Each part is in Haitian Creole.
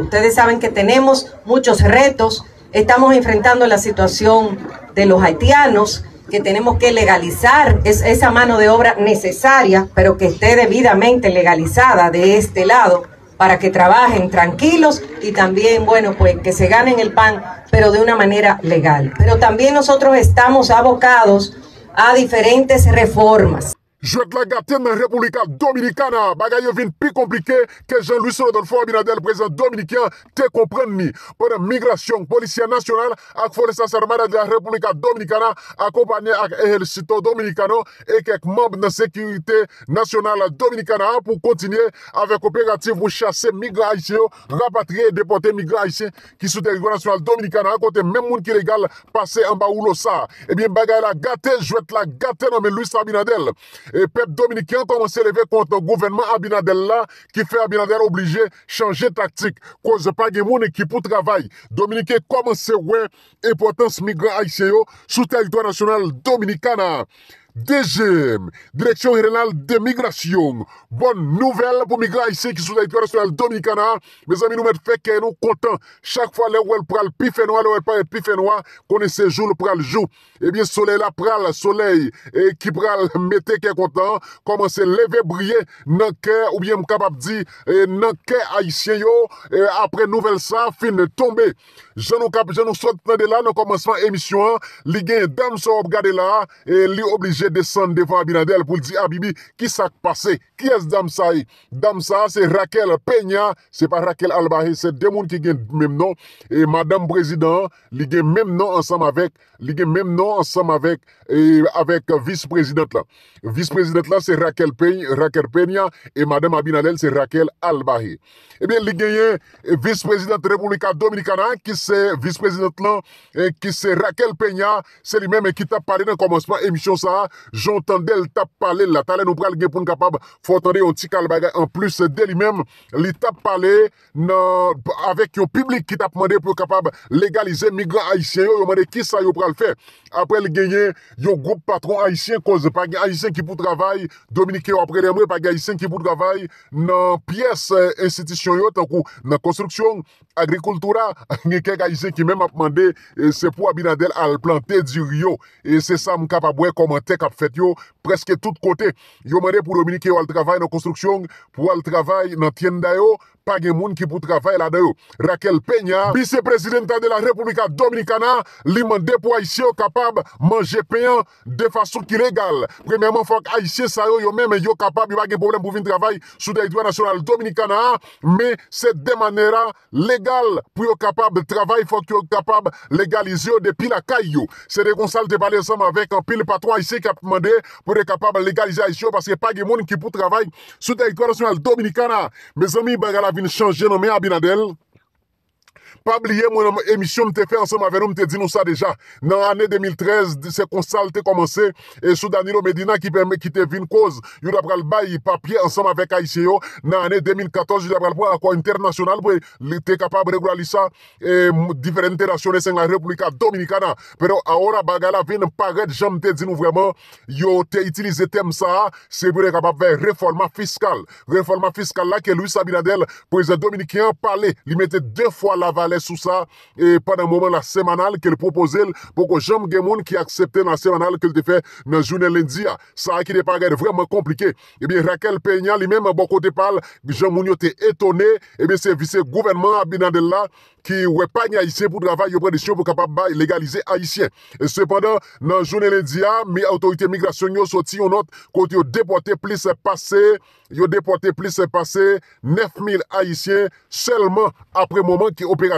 Ustedes saben que tenemos muchos retos. Estamos enfrentando la situación de los haitianos, que tenemos que legalizar esa mano de obra necesaria, pero que esté debidamente legalizada de este lado para que trabajen tranquilos y también, bueno, pues que se ganen el pan, pero de una manera legal. Pero también nosotros estamos abocados a diferentes reformas. Jwet la gaten nan Republika Dominikana Bagay yo vin pi komplike Ke jen luis la don fwa binadel Prezant Dominikyan te kompren ni Pwene migrasyon, polisyen nasyonal Ak fwole sasarmane de la Republika Dominikana Ak kompanyen ak ehel sito Dominikano Ek ek mwab nan sekurite Nasyonal Dominikana Pwou kontinye avek operatif Ou chase migra aisyen Rapatriye depote migra aisyen Ki soute grou nasyonal Dominikana Ak konten men moun ki legal Pase an ba ou lo sa Ebyen eh bagay la gaten Jwet la gaten nan men luis la binadel E pep Dominikè anton anse leve kont an gouvenman Abinadel la ki fe Abinadel oblije chanje taktik. Koze pa gen moun ekipou travay, Dominikè koman se wè epotans migran Aiseyo sou teritori nasyonal Dominikana. De jem, direksyon irenal de migrasyon, bon nouvel pou migra isye ki sou la itiwa rasyonel eh, Dominikana Me zami nou met feke nou kontan, chak fwa le ou el pral pife noa, le ou el pral pife noa, konese jou le pral jou Ebyen soley la pral, soley ki pral mette ke kontan, koman se leve brye nan ke oubyen mkabab di nan ke aisyen yo E apre nouvel sa fin tombe Janou kap, janou sotnade la, nou komanseman emisyon, li genye dam sa ob gade la, li oblije desan devan Abinadel pou li di, ki ah, sak pase, ki es dam sa, dam sa se Raquel Peña, se pa Raquel Albahe, se demoun ki genye memnon, e madam prezident, li genye memnon ansam avek, li genye memnon ansam avek, avek vis prezident la, vis prezident la se Raquel Peña, e madam Abinadel se Raquel Albahe. Ebyen eh li genye vis prezident Republika Dominicana, ki se... vice-prezident lan, ki se Raquel Peña, se li men men ki tap pale nan komanseman emisyon sa, jontande li tap pale la, tale nou pral gen pou n kapab fotande yon tikal bagay, an plus de li men, li tap pale nan, avek yon publik ki tap mande pou kapab legalize migran haisyen yo, yon mande ki sa yo pral fe apre li genye, yon group patron haisyen koze, page haisyen ki pou travay Dominike yo apre remwe, page haisyen ki pou travay, nan piyes euh, institisyon yo, tan kou nan konstruksyon agrikultura, gen ke aize ki men ap mande e, se pou Abinadel al plante di ryo e, se sa m kapabwe komante kap fet yo preske tout kote. Yo mande pou Dominike yo al travay nan konstruksyon, pou al travay nan tjen dayo, pa gen moun ki pou travay la de yo. Raquel Peña, vice-presidenta de la Republika Dominicana, li mende pou Aisye yo kapab manje peyan de fason ki regal. Premèman fòk Aisye sa yo yo mèm yo kapab yo bag gen problem pou vin travay sou deritwa nasyonal Dominicana, mè se de manera legal pou yo kapab travay fòk yo kapab legalize yo de pil a kay yo. Se de konsal te balè sèm avèk an pil patro Aisye ki ap mende pou re kapab legalize Aisye yo paske pa gen moun ki pou travay sou deritwa nasyonal Dominicana. Me zami bagala avin chanje nomen Abinadel. Pabliye mwen emisyon mte fe ansem a verou mte di nou sa deja. Nan ane 2013 se konstal te komanse e sou Danilo Medina ki te vin kouz yon ap gal bayi papye ansem avek a isye yo. Nan ane 2014 yon ap gal pou anko internasyonal pou te kapab reglali sa diferente rasyone seng la republika Dominikana pero ahora bagala vin parèd jan mte di nou vreman yo te itilize tem sa a sebe re kapab ve reforma fiskal reforma fiskal la ke Louis Sabinadel pou yon Dominikian pale li mette de fwa la val lè sou sa, e pa nan mouman la semanal ke lè propose lè, pou kon jom gen moun ki akseptè nan semanal ke lè te fè nan jounel lèndiya, sa akilè pa gèlè vreman komplike, e bè Rakel Peña li mè mè bò kote pal, jom moun yo te etone, e bè se vice-gouvernman Abinadella, ki wè pa nye Aisyen pou drava, yo pre de syon pou kapab ba legalize Aisyen, e sepandan nan jounel lèndiya, mi autorite migrasyon yo soti yo not, kon yo depote plis se pase, yo depote plis se pase nef mil Aisyen selman apre mouman ki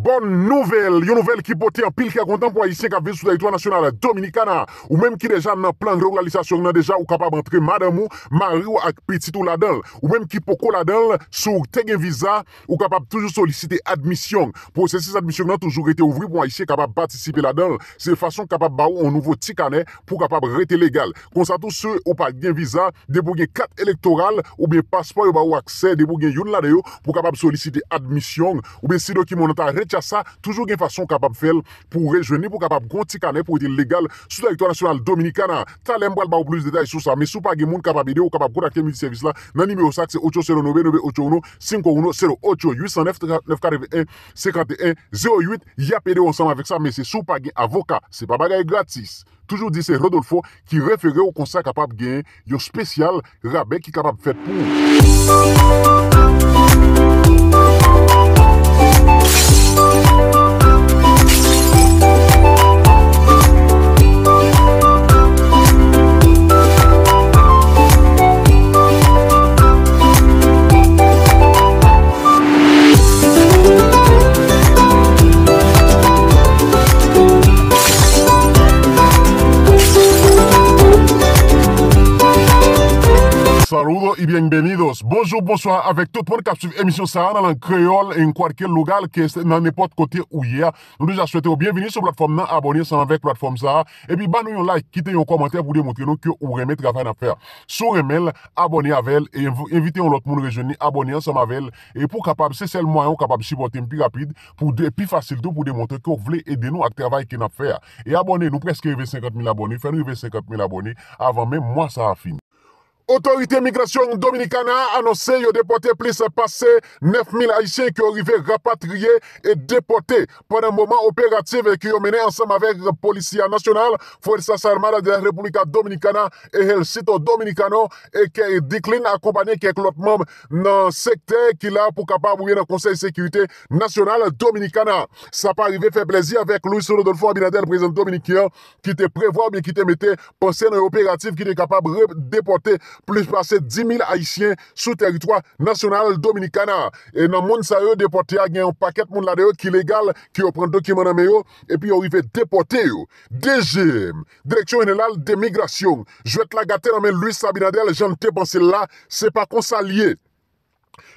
Bon nouvel, yon nouvel ki pote an pil ki akontan pou ayisyen kap ve sou da yitwa nasyonal Dominikana, ou menm ki deja nan plan reglalisa syon nan deja, ou kapab antre madamou, marri ou akpetit ou ladan ou menm ki pokou ladan, sou te gen viza, ou kapab toujou solisite admisyon, pou se se admisyon nan toujou rete ouvri pou ayisyen kapab patisipe ladan se fason kapab ba ou an nouvo tikane pou kapab rete legal, konsato sou ou pa gen viza, debou gen kat elektoral, ou ben paspo yo ba ou akse debou gen yon ladayou, pou kapab solisite admisyon, ou ben si do ki monata rete a sa, toujou gen fasyon kapap fel pou rejeni pou kapap gonti kane pou eti legal sou da lektor nasyonal Dominikana talen mwal ba ou blouz detay sou sa, me sou pa gen moun kapap ide ou kapap gontakke midi servis la nanime ou sak se 899-950-0889 899-941-5108 899-941-5108 ya pede ou ansam avek sa, me se sou pa gen avoka se pa bagay gratis, toujou di se Rodolfo ki referi ou konsa kapap gen yo spesyal rabèk ki kapap fet pou... Bonjour, bonsoir, avèk tout, poun kap souf émisyon sa a nan lank kreol, en kwaad ke lougal, ke nan nepot kote ou ye, nou deja souwete ou bienveni sou platform nan, abonye san avèk platform sa a, epi ban nou yon like, kite yon komantè, pou demontre nou ki ou remè trava yon apè. Sou remè, abonye avèl, evite yon lot moun rejeni, abonye ansan avèl, epi pou kapab, se sel mwayon, kapab shibote mpi rapide, pou de, pi fasilte, pou demontre ki ou vle edè nou ak trava yon apè. E abonye nou, preske revè 50.000 abonye, fè nou revè 50.000 abon Otorite Migrasyon Dominikana anonse yo depote plis pase 9000 haiche ki yo rive rapatriye e depote pou nan mouman operatif ki yo mene ansam avek policia nasyonal Fou et sa sarmada de la Republika Dominikana e el sito Dominikano e ke dikline akompanyen ke klotman nan sekte ki la pou kapab mouye nan konsey sekywite nasyonal Dominikana Sa pa rive fe plezi avek lous solo don Fou Abinadel prezen Dominikian ki te prevoi ou mi ki te mete pose nan operatif ki de kapab depote Dominikana Pluspase 10.000 Haitien sou teritwa nasyonal Dominikana E nan moun sa yo depote a gen yon paket moun lade yo ki legal Ki yo pren dokiman ame yo E pi yo yon vi fe depote yo DGM Direksyon yon lal demigrasyon Jwet la gate yon men Louis Sabinadel Jan te panse la se pa konsa liye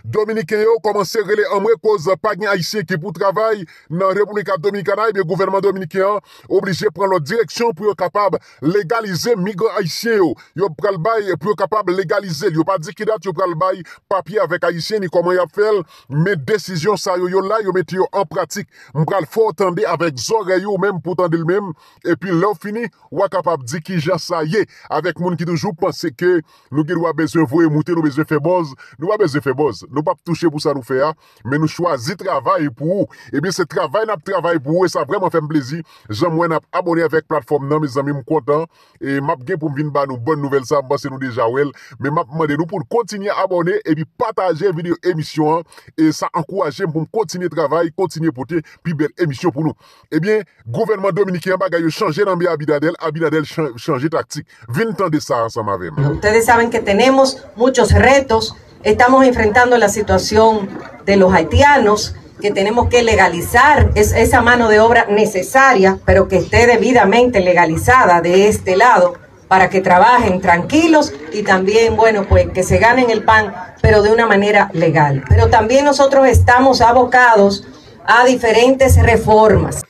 Dominikè yo, koman se rele amre koz Pagni Aisyen ki pou travay Nan republikan Dominikanay, eh bi gouverman Dominikè Oblije pran lo direksyon pou yo kapab Legalize migre Aisyen yo Yo pral bay pou yo kapab legalize Yo pa di ki dat yo pral bay Papye avèk Aisyen ni koman yap fel Me desisyon sa yo yo la, yo meti yo An pratik, m pral fò tende avèk Zore yo mèm pou tende l mèm E pi lò fini, wakapab di ki Ja sa ye, avèk moun ki toujou Pense ke, nou ki lwa bezè vwe Moutè lwa bezè feboz, lwa bezè feboz Nou pa touche pou sa nou fè ya Men nou chwazi travay pou Ebyen eh se travay nap travay pou E sa vreman fèm plezi Jan mwen ap abone avèk platform nan Mes zami m m'm kontan E map gen pou m vin ba nou Bon nouvel sa M basen nou deja wel Men map mande nou pou m kontinye abone Ebyen pataje video emisyon E sa ankouaje m m'm pou m kontinye travay Kontinye pote Pi bel emisyon pou nou Ebyen eh Gouvernment Dominikien bagay yo Chanje nan mi Abidadel Abidadel chanje taktik Vin tan de sa ansan ma ven Ote de saben ke tenemos Mouchos retos Estamos enfrentando la situación de los haitianos, que tenemos que legalizar esa mano de obra necesaria, pero que esté debidamente legalizada de este lado para que trabajen tranquilos y también, bueno, pues que se ganen el pan, pero de una manera legal. Pero también nosotros estamos abocados a diferentes reformas.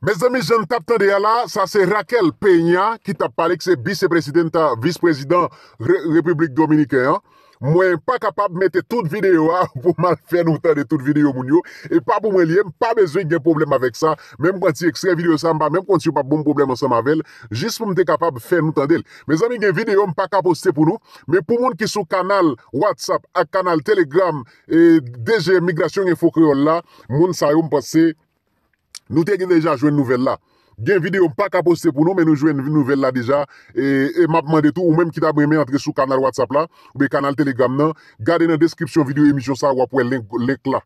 Mes Raquel Peña que tap pale ki se vicepresidenta, Mwen pa kapab mette tout videyo a pou mwen fè nou tan de tout videyo moun yo. E pa pou mwen liye, mwen pa bezwen gen problem avek sa. Mwen mwen ti ekstrem videyo sa mba, mwen mwen konti yo pa pou mwen problem sa mwen vel. Jist pou mwen te kapab fè nou tan del. Mwen zami gen videyo mwen pa kapab poste pou nou. Mwen pou moun ki sou kanal, Whatsapp, ak kanal, Telegram, e deje migrasyon e fokriol la, moun sa yon pase, nou te gen deje a jwen nouvel la. Gen videyo pa ka poste pou nou men nou jwen nouvel la deja E, e mapman de tou ou menm ki da bweme entre sou kanal Whatsapp la Ou be kanal Telegram nan Gade nan deskripsyon videyo emisyon sa wapwe link la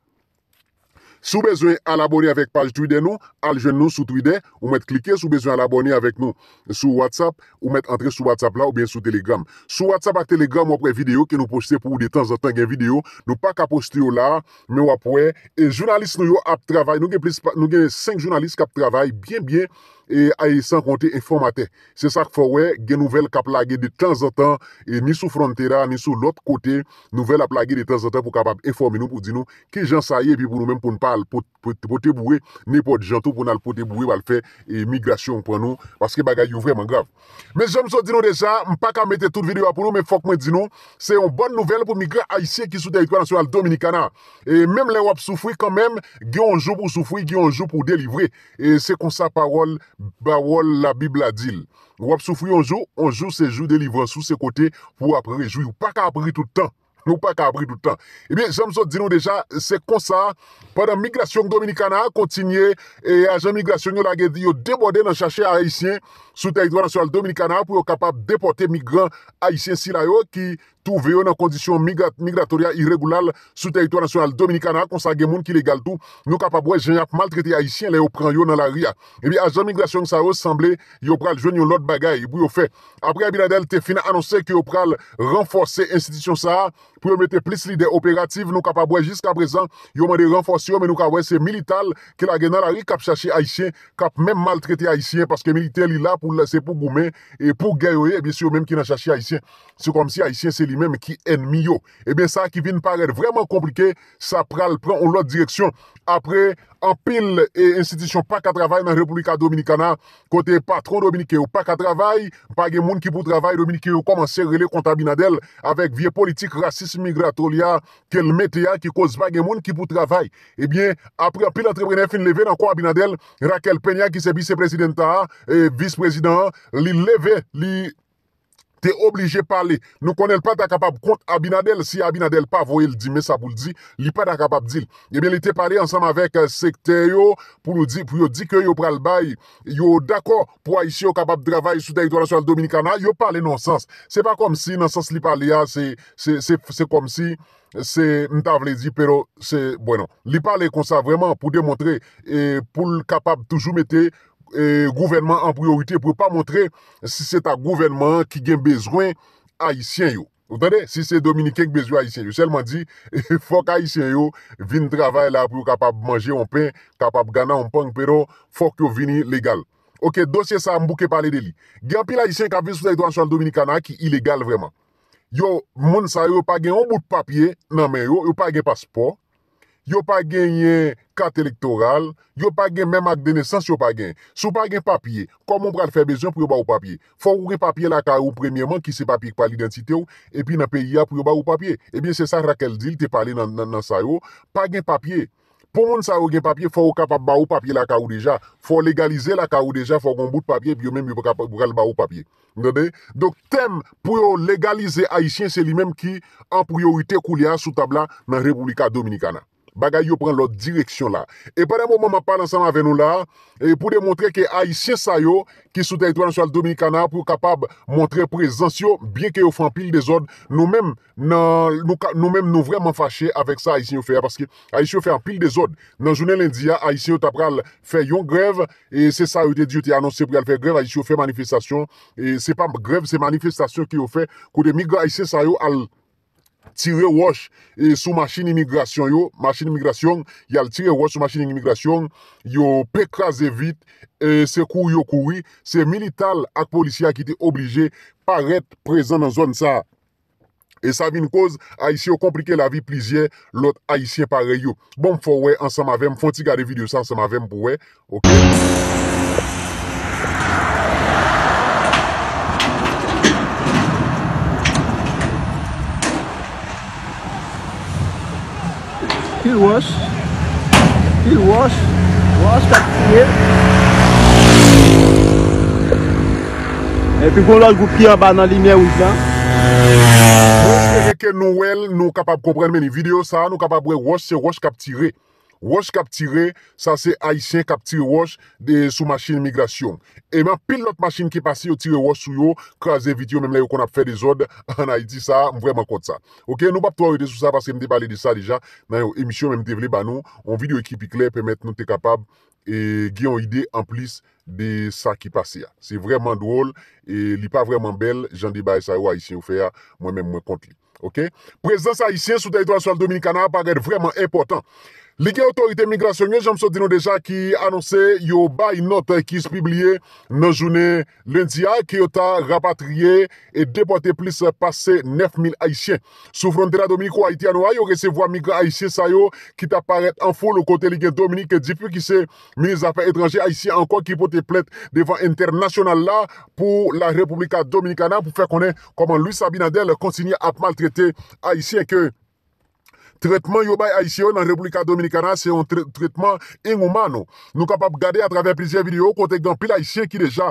Sou bezwen al abonè avèk page Twitter nou, al jwen nou sou Twitter, ou mèt klikè. Sou bezwen al abonè avèk nou sou WhatsApp, ou mèt antre sou WhatsApp la ou bè sou Telegram. Sou WhatsApp ak Telegram wapwè video ke nou postè pou ou de tanzantan gen video. Nou pa kapostè yo la, mè wapwè. E jounalist nou yo ap travay, nou gen 5 jounalist kap travay, bèm bèm. E a yi san konti informate. Se sa k fwa we, gen nouvel ka plage de tanzantan. Ni sou frontera, ni sou not kote. Nouvel a plage de tanzantan pou kapab informe nou pou di nou. Ki jan saye pi pou nou men pou n'pal. Po te boue, ne pou di jantou pou n'al po te boue. Pal fe migrasyon pou nou. Paske bagay yu vreman grav. Men se jom so di nou deja, m pa ka mette tout videwa pou nou. Men fwa k mwen di nou, se yon bon nouvel pou migre a yi se ki sou teritwa nasyonal Dominicana. E menm le wap soufwi kan menm, gen yon jou pou soufwi, gen yon jou pou delivre. E se kon sa Bawol la bib ladil Wap soufri anjou Anjou sejou de livran sou se kote Pou apre rejou Ou pa ka apri toutan Ou pa ka apri toutan Ebyen, eh jam son di nou deja Se konsa Padan migrasyon Dominikana Kontinye E ajan migrasyon Nyo lage di yo deborde Nan chache a Aisyen Sou terito nasyonal Dominikana Pou yo kapap deporte migran Aisyen si la yo Ki tou veyo nan kondisyon migratoria iregulal sou teritouan nasyonal dominikan akonsa gen moun ki legal tou, nou kapabwe gen ap maltrete Aisyen le yo pran yo nan la ri ya. Ebi a zon migrasyon sa yo se samble yo pral jwen yo lot bagay, bou yo fe. Apre Abinadel te fina annonse ke yo pral renforser institisyon sa a pou yo mette plis li de operatif, nou kapabwe jiska prezan, yo mwede renforsyon men nou kapabwe se milital ke la gen nan la ri kap chache Aisyen, kap men maltrete Aisyen, paske militer li la, se pou goumen, e pou gayoe, ebi sou men ki nan chache Aisyen. Se mèm ki eh en miyo. Ebyen sa ki vin parel vreman komplike, sa pral pran ou lot direksyon. Apre apil e insidisyon pak a travay nan Republika Dominikana, kote patron Dominike ou pak a travay, bagè moun ki pou travay, Dominike ou koman serre le konta Binadel, avek vie politik rasis migratoria, kel metia ki kos bagè moun ki pou travay. Ebyen, eh apil apil antreprene fin leve nan kon Binadel, Raquel Peña ki se bisipresidenta, vispresident li leve, li E oblije pale, nou konel pa ta kapab kont Abinadel, si Abinadel pa voye l di, me sa pou l di, li pa ta kapab dil. Ebe eh li te pale ansam avek eh, sekte yo, pou yo di ke yo pral bay, yo dako pou a isi yo kapab drabay sou da yotorasyon al Dominikana, yo pale nonsens. Se pa kom si nonsens li pale ya, se kom si, se mta vle di, pero se, bueno, li pale konsa vreman pou demotre, eh, pou l kapab toujou mete, E, gouvenman an priorite pou pa montre Si se ta gouvenman ki gen bezwen Aisyen yo Si se Dominikèk bezwen Aisyen yo Selman di, fok Aisyen yo Vin travay la pou yo kapab manje yon pen Kapab gana yon pen Fok yo vini legal Ok, dosye sa mbouke pale de li Gyan pil Aisyen kapi sou zayt wansyon Dominikèk Ki ilegal vreman Yo moun sa yo pa gen yon bout papye Nan men yo, yo pa gen paspor Yo pa gen yon kat elektoral, yo pa gen mèm ak denesans, yo pa gen. Sou pa gen papye, kon moun pral fè bezyon pou yo ba ou papye. Fò ou gen papye la ka ou premièman ki se papye kwa l'identite ou, epi nan peyi a pou yo ba ou papye. Ebyen eh se sa Raquel Dille te pale nan sa yo, pa gen papye. Pon moun sa yo gen papye, fò ou kapap ba ou papye la ka ou deja. Fò legalize la ka ou deja, fò kon bout papye, epi yo mèm yo kapap ba ou papye. Dok tem pou yo legalize Haitien, se li mèm ki an priorite kou li a sou tabla nan Republika Dominicana. Bagay yo pren lò direksyon la. E padèm oman mwen mwen pal ansan avè nou la, pou demontre ke Aisyen Sayo, ki sou teritouan anso al Dominikana, pou kapab montre prezensyon, bie ke yo fè an pil de zon, nou mèm nou vreman fache avèk sa Aisyen Sayo fè. Aisyen Sayo fè an pil de zon. Nan jounè lindia, Aisyen Sayo tapral fè yon grev, e se Sayo te diyo te anonsè pou yal fè grev, Aisyen Sayo fè manifestasyon, se pa grev se manifestasyon ki yo fè, kou de migre Aisyen Sayo al Dominikana, tire wosh e, sou machin imigrasyon yo, machin imigrasyon, yal tire wosh sou machin imigrasyon, yo peklaze vit, e, se kou yo kouwi, se milital ak polisyak ite oblije, paret prezen nan zon sa. E sa vi n koz, Aisyen yo komplike la vi plizye, lot Aisyen pare yo. Bon fò wè, an sa ma vèm, fò ti gade videyo sa, an sa ma vèm pou wè, ok? Pil wos, pil wos, wos kaptire. E pi kon lòl goupi yon ban nan li mye wik lan. Mons e reke nou el nou kapap kompren meni video sa, nou kapap wè wos se wos kaptire. Wosh kap tire, sa se Haitien kap tire wosh sou machine migrasyon. Eman pil not machine ki pase yo tire wosh sou yo, kwa ze video menm la yo kon ap fe de zode an Haiti sa, mwen vreman kont sa. Ok, nou pap to a yode sou sa, paske mde pale de sa deja, nan yo emisyon menm devle ban nou, on videyo ekipi kle, pwemet nou te kapab, e gye yon ide an plis de sa ki pase ya. Se vreman drôle, e li pa vreman bel, jan de bae sa yo Haitien ou fe ya, mwen menm mwen kont li. Ok, prezidans Haitien, souta yotwa sou al Dominicana, parèd vreman importan. Ligè autorite migrasyonye, jom sot dino deja ki anonse yo bay not ki spibliye nan jounè lundi a, ki yo ta rapatriye e depote plis pase 9000 Haitien. Soufron de la Dominique ou Haitien ou a, yo rese vo a migre Haitien sayo, ki ta parete an foule ou kote ligè Dominique, dipe ki se minis afe etranje Haitien an kwa ki pote plet devan internasyonal la pou la republika Dominicana pou fe konen koman Louis Sabinadel kontinye ap maltrete Haitien ke... Tretman yo bay Aisyen yo nan Republika Dominikana se yon tretman inoumano. Nou kapap gade a traver pizye video kontek dan pil Aisyen ki deja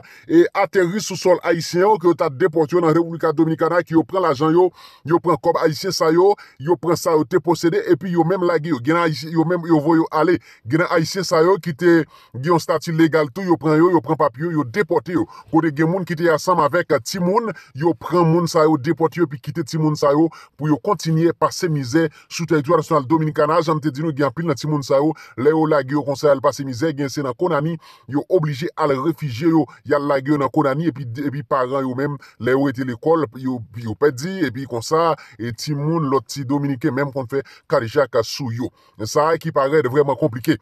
aterris sou sol Aisyen yo, ki yo tat deporte yo nan Republika Dominikana, ki yo pren la jan yo, yo pren kob Aisyen sa yo, yo pren sa yo te posede, e pi yo menm la gen a Aisyen yo, gen a Aisyen yo menm yo vo yo ale, gen a Aisyen sa yo, kite gen yon stati legal to, yo pren yo, yo pren papyo, yo deporte yo. Kote gen moun kite yasam avek ti moun, yo pren moun sa yo, deporte yo, pi kite ti moun sa yo, pou yo kontinye pase mize territoire national dominicain, j'en te dit nous, pile y a pile dans Timoun Sao, Léo Lagio, conseil à passer misère, il c'est dans Konami, yo obligé à le réfugier, yo y a Lagio dans konani et puis, et puis, parents, eux même, ou était l'école, ils ont pas et puis, comme ça, et Timoun, l'autre ti dominicain, même qu'on fait, Karijak, sous Ça, qui paraît vraiment compliqué.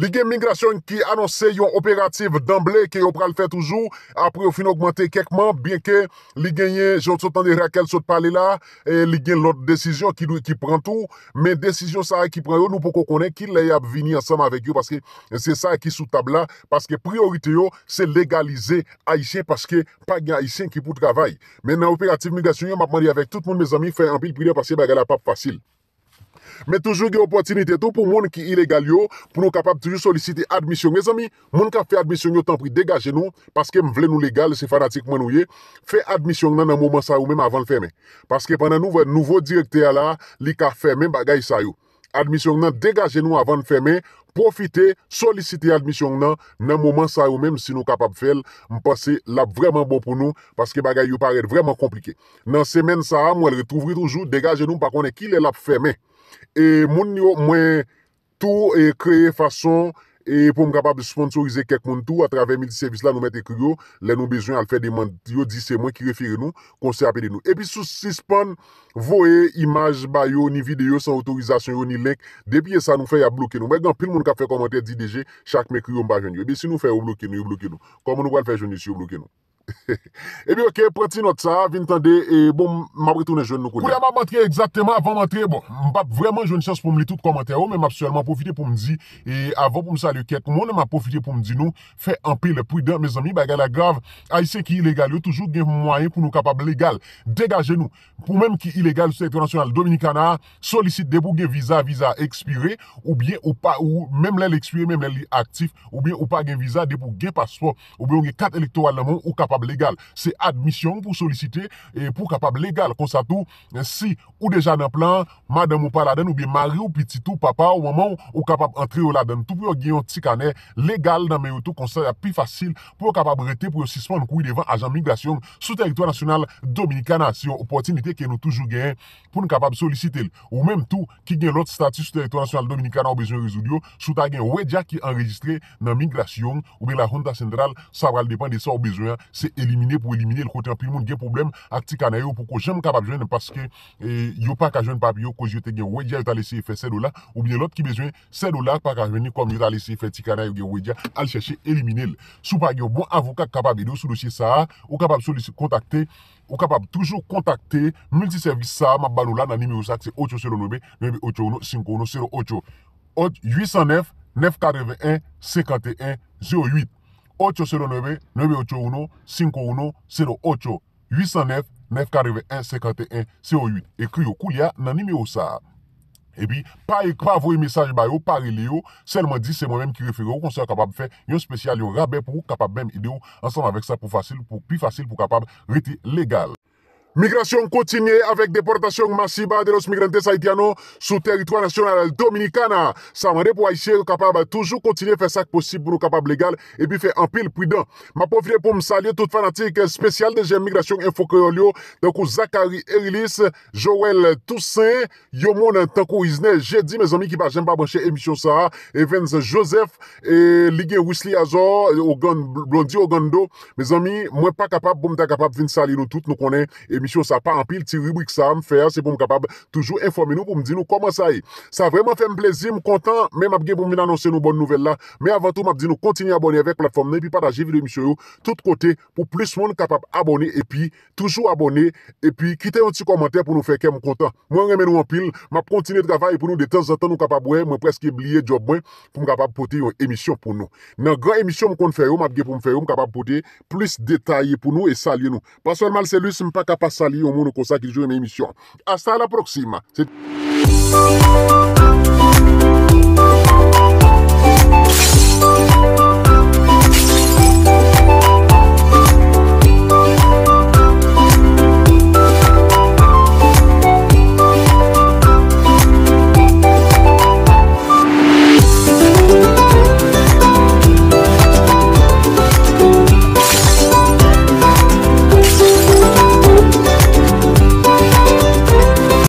Li gen migrasyon ki anonsè yon operatif d'emble ke yo pral fè toujou, apre yo fin augmente kekman, bien ke li gen yon, jout sot an de Raquel sot pale la, e li gen lot de desisyon ki pran tou, men desisyon sa a ki pran yo, nou pou konè ki le yap vini ansam avèk yo, paske se sa a ki sou tabla, paske priorite yo se legalize Aisyen, paske pa gen Aisyen ki pou travay. Men nan operatif migrasyon yo, map mandi avèk tout moun mè zami fè anpil pide pasye baga la pap fasil. Mwen toujou ge opotinite tou pou moun ki ilegal yo, pou nou kapap toujou solisite admisyon. E zami, moun ka fe admisyon yo, tan pri degaje nou, paske mwen vle nou legal, se fanatik mwen ou ye, fe admisyon nan nan mouman sa ou men avan fèmè. Paske pwennan nouve, nouve direkte ya la, li ka fèmè bagay sa ou. Admisyon nan, degaje nou avan fèmè, profite, solisite admisyon nan nan mouman sa ou men, si nou kapap fèl, mwen pase lap vreman bon pou nou, paske bagay yo paret vreman komplike. Nan semen sa am, mwen retouvri toujou, degaje nou, pa konen ki le lap fèmè E moun yo mwen tou e kreye fason e pou m kapap sponsorize kek moun tou a trave mili servis la nou mette krio le nou bezwen al fe deman yo disemwen ki refire nou konser apede nou. E pi sou si span voye imaj, bayo, ni video, san otorizasyon yo, ni link, depye sa nou fe ya bloke nou. Began pil moun ka fe komante di deje, chak me krio mba jenye. E pi si nou fe yo bloke nou, yo bloke nou. Koman nou wale fe jenye si yo bloke nou. Ebi ok, prati not sa, vintande E bom, mabritoun e joun nou koulyan Koulyan mabantre, exactement, mabantre Bon, mbap vreman joun chans pou m li tout komantè ou oh, Mè m'absolè m'apofite pou m di E avon pou m sali ou ket, moun m'apofite pou m di nou Fè anpe le pouy den, mè zami, baga la grav Ayse ki ilegal ou, toujou gen mwayen Pou nou kapab legal, degaje nou Pou mèm ki ilegal, sou ekranasyonal Dominikana, solisite debou gen visa Visa ekspire, ou bien ou pa Ou mèm lè l'ekspire, mèm lè l'aktif legal. Se admisyon pou solisite pou kapab legal konsato si ou deja nan plan madame ou paladen ou bi mari ou piti tou papa ou maman ou kapab entre ou laden tou pou yo gen yon tikane legal nan men yo tou konsato yon pi fasil pou yo kapab rete pou yo sispon kou yon devan ajan migrasyon sou teritouan nasyonal dominikana si yon opotinite ke nou toujou gen pou nou kapab solisite ou menm tou ki gen lout status sou teritouan nasyonal dominikana ou bejwen rezoudyo sou ta gen weja ki enregistre nan migrasyon ou bi la honda sendral sabral depan de sa ou bejwen éliminer pour éliminer éliminer le côté an pil pourquoi j'aime problème ak parce que yo pou ko joindre kapap jwen paske e, yo pas ka jwen papi yo kouz yo ta lese faire 7 dollars ou bien l'autre qui besoin 7 dollars pas ka venir comme kom yo ta lese faire ti kana yo al chercher elimine sou pa bon avocat capable de ça ou capable solliciter contacter ou capable toujours contacter multiservice ça ma là dans numéro ça c'est 8 sur nommé même 809 981 51 08 8 0 9, 9 8 1, 5 1, 0 8, 809, 941, 51, 08. Ekri yo kou liya nan nime yo sa. E pi, pa ekwa avoye mesaj bayo, pa rile yo, selman di se mwen mwen ki refere yo, konser kapab fe yon spesyal yon rabe pou kapab mwen ide yo, ansanm avek sa pou fasil, pou pi fasil, pou kapab reti legal. Migrasyon kontinye avèk deportasyon masiba de los migrantes haitiano sou teritwa nasyonal Dominikana. Samanè pou Aichie kapab a toujou kontinye fè sak posib pou nou kapab legal epi fè ampil pwidan. Ma povriè pou msalye tout fanatik spesyal de jèm migrasyon enfokoyolio dèkou Zakari Eylis, Joël Toussaint, Yomoun Tankouizne, jè di mè zommi ki pa jèm pa banshe Emisho Saha, Evans Joseph, Ligue Wesley Azor, Blondie Ogando. Mè zommi mwen pa kapab pou mta kapab vin salye nou tout nou konè epi misyon sa pa anpil, ti rubrik sa anpil, se pou m kapab toujou informe nou pou m di nou koman sa e. Sa vreman fe m plezi, m kontan, men m apge pou m vin anonsen nou bon nouvel la, men avantou m apdi nou kontini abone vek platform nou, epi pataje vide misyon yo, tout kote pou plis moun kapab abone, epi toujou abone, epi kite yon ti komantè pou nou feke m kontan. Mwen reme nou anpil, m apkontine drava, epi pou nou de ton ton nou kapab wè, m preski blie job mwen pou m kapab pote yon emisyon pou nou. Nan gran emisyon m kon fè yo, m apge pou m fè yo salir un Mundo Cosaque en mi emisión Hasta la próxima.